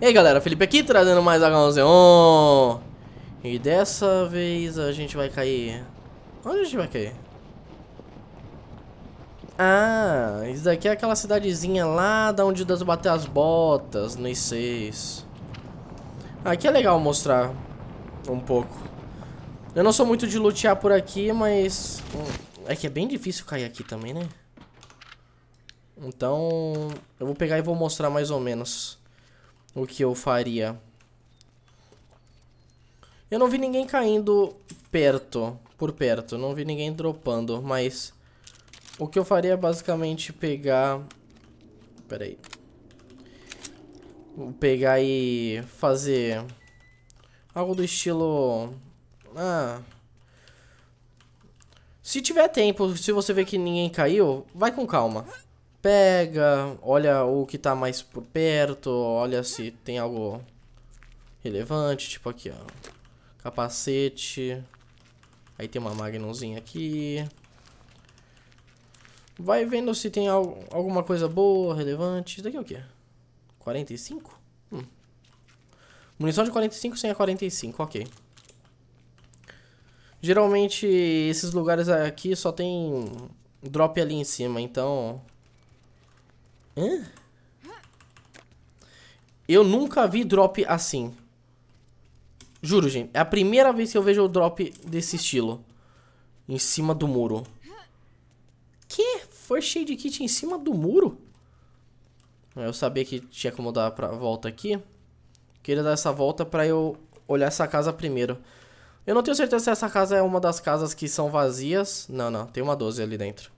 E aí galera, Felipe aqui trazendo mais H11 E dessa vez a gente vai cair Onde a gente vai cair? Ah, isso daqui é aquela cidadezinha lá da onde das bater as botas no I6 Aqui é legal mostrar um pouco Eu não sou muito de lutear por aqui, mas... Hum, é que é bem difícil cair aqui também, né? Então... Eu vou pegar e vou mostrar mais ou menos o que eu faria. Eu não vi ninguém caindo perto, por perto. Não vi ninguém dropando, mas... O que eu faria é basicamente pegar... peraí pegar e fazer... Algo do estilo... Ah... Se tiver tempo, se você vê que ninguém caiu, vai com calma pega, olha o que tá mais por perto, olha se tem algo relevante, tipo aqui, ó. Capacete. Aí tem uma magnumzinha aqui. Vai vendo se tem al alguma coisa boa, relevante. Isso daqui é o quê? 45? Hum. Munição de 45 sem a 45, ok. Geralmente esses lugares aqui só tem drop ali em cima, então Hã? Eu nunca vi drop assim. Juro, gente. É a primeira vez que eu vejo o drop desse estilo. Em cima do muro. Que? cheio Shade Kit em cima do muro? Eu sabia que tinha como dar pra volta aqui. Queria dar essa volta pra eu olhar essa casa primeiro. Eu não tenho certeza se essa casa é uma das casas que são vazias. Não, não. Tem uma 12 ali dentro.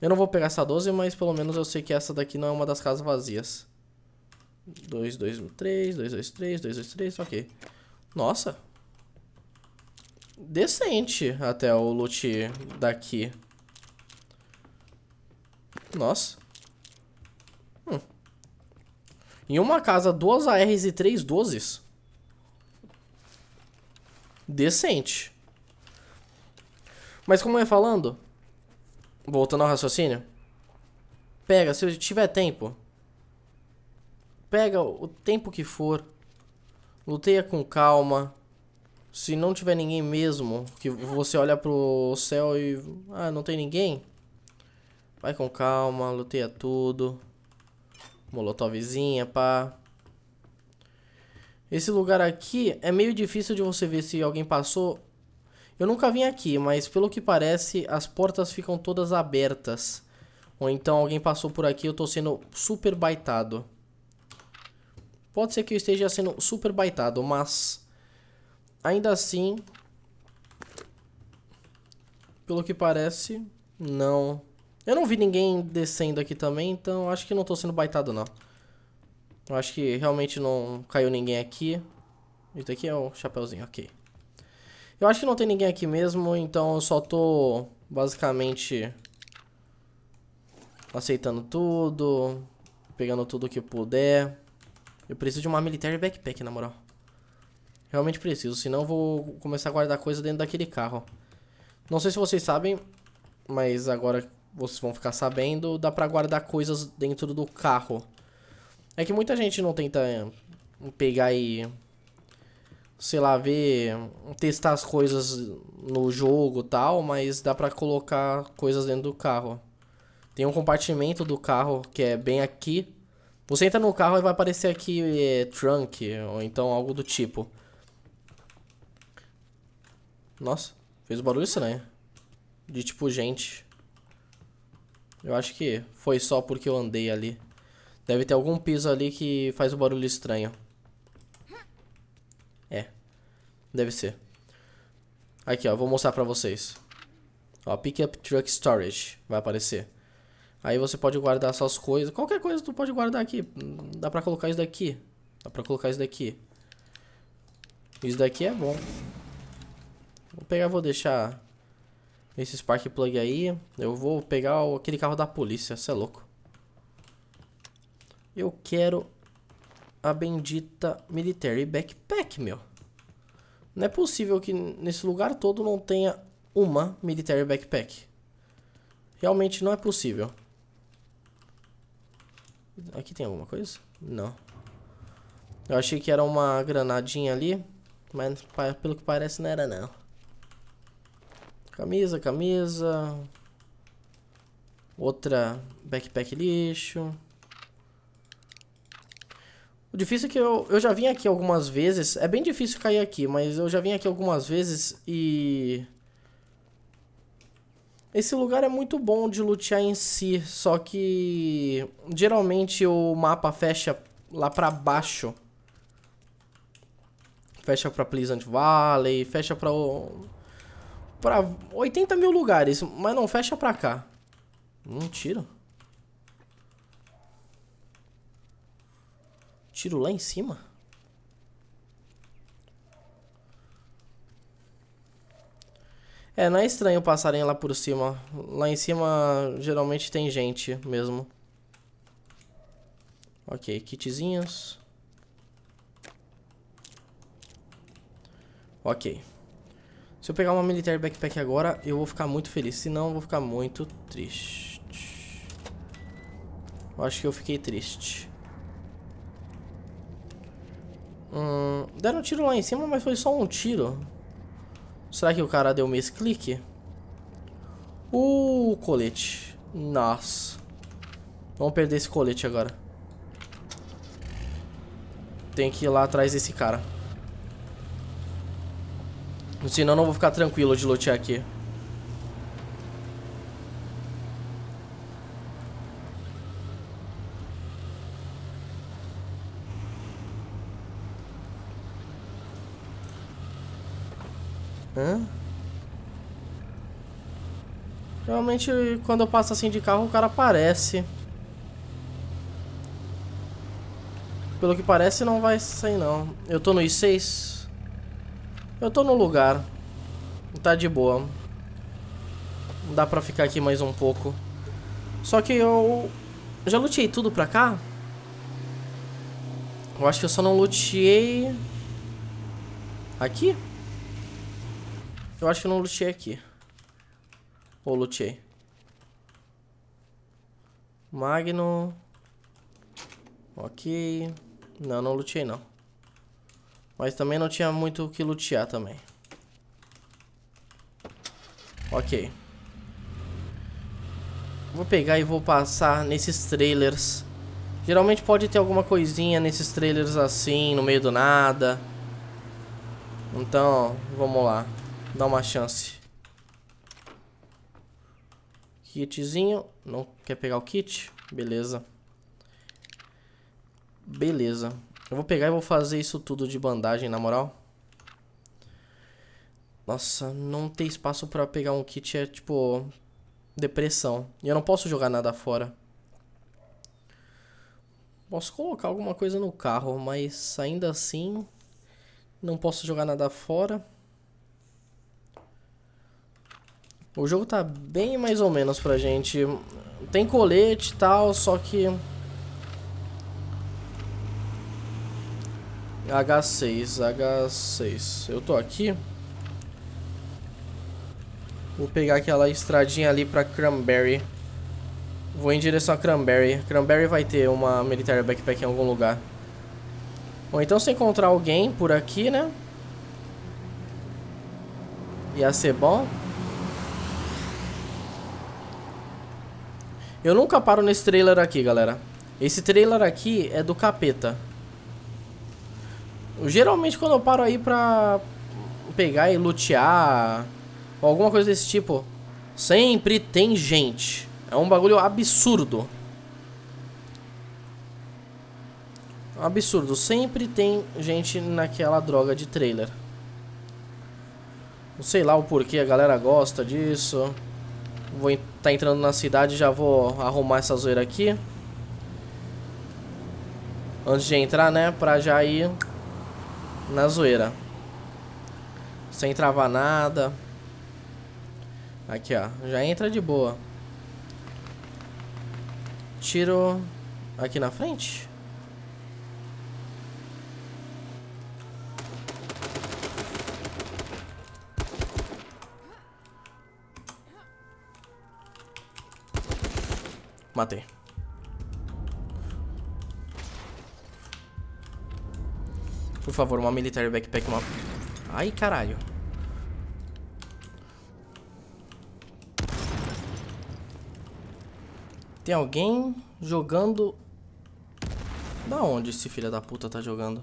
Eu não vou pegar essa 12, mas pelo menos eu sei que essa daqui não é uma das casas vazias. 2, 2, 3, 2, 2, 3, 2, 2, 3, ok. Nossa. Decente até o loot daqui. Nossa. Hum. Em uma casa, duas ARs e três 12s. Decente. Mas como eu ia falando, Voltando ao raciocínio. Pega, se tiver tempo. Pega o tempo que for. Luteia com calma. Se não tiver ninguém mesmo, que você olha pro céu e. Ah, não tem ninguém? Vai com calma, luteia tudo. Molotovzinha, pá. Esse lugar aqui é meio difícil de você ver se alguém passou eu nunca vim aqui, mas pelo que parece, as portas ficam todas abertas. Ou então alguém passou por aqui e eu tô sendo super baitado. Pode ser que eu esteja sendo super baitado, mas... Ainda assim... Pelo que parece, não. Eu não vi ninguém descendo aqui também, então acho que não tô sendo baitado, não. Eu acho que realmente não caiu ninguém aqui. Isso aqui é o chapéuzinho, ok. Eu acho que não tem ninguém aqui mesmo, então eu só tô basicamente aceitando tudo, pegando tudo que puder. Eu preciso de uma military backpack, na moral. Realmente preciso, senão eu vou começar a guardar coisa dentro daquele carro. Não sei se vocês sabem, mas agora vocês vão ficar sabendo, dá pra guardar coisas dentro do carro. É que muita gente não tenta eh, pegar e sei lá, ver, testar as coisas no jogo tal, mas dá para colocar coisas dentro do carro. Tem um compartimento do carro que é bem aqui. Você entra no carro e vai aparecer aqui é, trunk ou então algo do tipo. Nossa, fez um barulho estranho. De tipo gente. Eu acho que foi só porque eu andei ali. Deve ter algum piso ali que faz um barulho estranho. É. Deve ser. Aqui, ó. Vou mostrar pra vocês. Ó, Pickup Truck Storage. Vai aparecer. Aí você pode guardar suas coisas. Qualquer coisa tu pode guardar aqui. Dá pra colocar isso daqui. Dá pra colocar isso daqui. Isso daqui é bom. Vou pegar, vou deixar esse Spark Plug aí. Eu vou pegar aquele carro da polícia. Você é louco. Eu quero a bendita military backpack, meu. Não é possível que nesse lugar todo não tenha uma military backpack. Realmente não é possível. Aqui tem alguma coisa? Não. Eu achei que era uma granadinha ali, mas pelo que parece não era não. Camisa, camisa. Outra backpack lixo. O difícil é que eu, eu já vim aqui algumas vezes. É bem difícil cair aqui, mas eu já vim aqui algumas vezes e... Esse lugar é muito bom de lutear em si, só que geralmente o mapa fecha lá pra baixo. Fecha pra Pleasant Valley, fecha pra, pra 80 mil lugares, mas não fecha pra cá. Mentira. Tiro lá em cima? É, não é estranho o lá por cima. Lá em cima geralmente tem gente mesmo. Ok, kitzinhos. Ok. Se eu pegar uma military backpack agora, eu vou ficar muito feliz. Se não, eu vou ficar muito triste. Eu acho que eu fiquei triste. Hum, deram um tiro lá em cima, mas foi só um tiro. Será que o cara deu click? O uh, colete. Nossa. Vamos perder esse colete agora. Tem que ir lá atrás desse cara. Senão eu não vou ficar tranquilo de lotear aqui. Hã? Realmente, quando eu passo assim de carro, o cara aparece. Pelo que parece, não vai sair, não. Eu tô no I6. Eu tô no lugar. Tá de boa. Dá pra ficar aqui mais um pouco. Só que eu... Já lutei tudo pra cá? Eu acho que eu só não luteei... Aqui? Eu acho que eu não lutei aqui. Ou lutei. Magno. Ok. Não, não lutei não. Mas também não tinha muito o que lutear também. Ok. Vou pegar e vou passar nesses trailers. Geralmente pode ter alguma coisinha nesses trailers assim, no meio do nada. Então, vamos lá dar uma chance. Kitzinho. Não quer pegar o kit? Beleza. Beleza. Eu vou pegar e vou fazer isso tudo de bandagem, na moral. Nossa, não tem espaço pra pegar um kit é, tipo, depressão. E eu não posso jogar nada fora. Posso colocar alguma coisa no carro, mas ainda assim não posso jogar nada fora. O jogo tá bem mais ou menos pra gente. Tem colete e tal, só que... H6, H6. Eu tô aqui. Vou pegar aquela estradinha ali pra Cranberry. Vou em direção a Cranberry. Cranberry vai ter uma Military Backpack em algum lugar. Ou então se encontrar alguém por aqui, né? Ia ser bom. Eu nunca paro nesse trailer aqui, galera. Esse trailer aqui é do capeta. Geralmente quando eu paro aí pra pegar e lutear, alguma coisa desse tipo, sempre tem gente. É um bagulho absurdo. Absurdo, sempre tem gente naquela droga de trailer. Não sei lá o porquê a galera gosta disso. Vou tá entrando na cidade, já vou arrumar essa zoeira aqui. Antes de entrar, né? Pra já ir na zoeira. Sem travar nada. Aqui, ó. Já entra de boa. Tiro aqui na frente. Matei. Por favor, uma military backpack, uma... Ai, caralho. Tem alguém jogando... Da onde esse filho da puta tá jogando?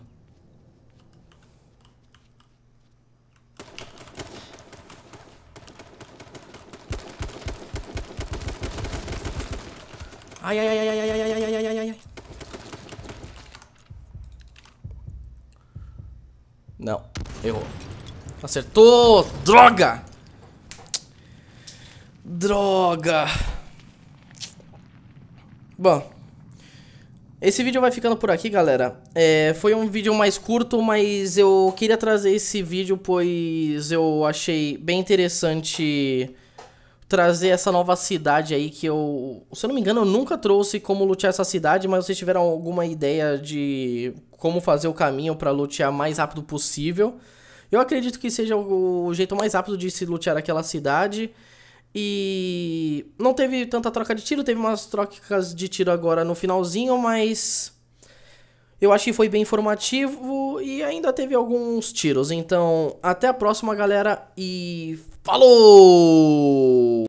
Ai, ai, ai, ai, ai, ai, ai, ai, ai, ai, ai. Não, errou. Acertou! Droga! Droga! Bom, esse vídeo vai ficando por aqui, galera. É, foi um vídeo mais curto, mas eu queria trazer esse vídeo, pois eu achei bem interessante trazer essa nova cidade aí que eu. Se eu não me engano, eu nunca trouxe como lutear essa cidade, mas vocês tiveram alguma ideia de como fazer o caminho para lutear mais rápido possível. Eu acredito que seja o jeito mais rápido de se lutear aquela cidade. E não teve tanta troca de tiro, teve umas trocas de tiro agora no finalzinho, mas eu acho que foi bem informativo e ainda teve alguns tiros. Então, até a próxima, galera, e Falou!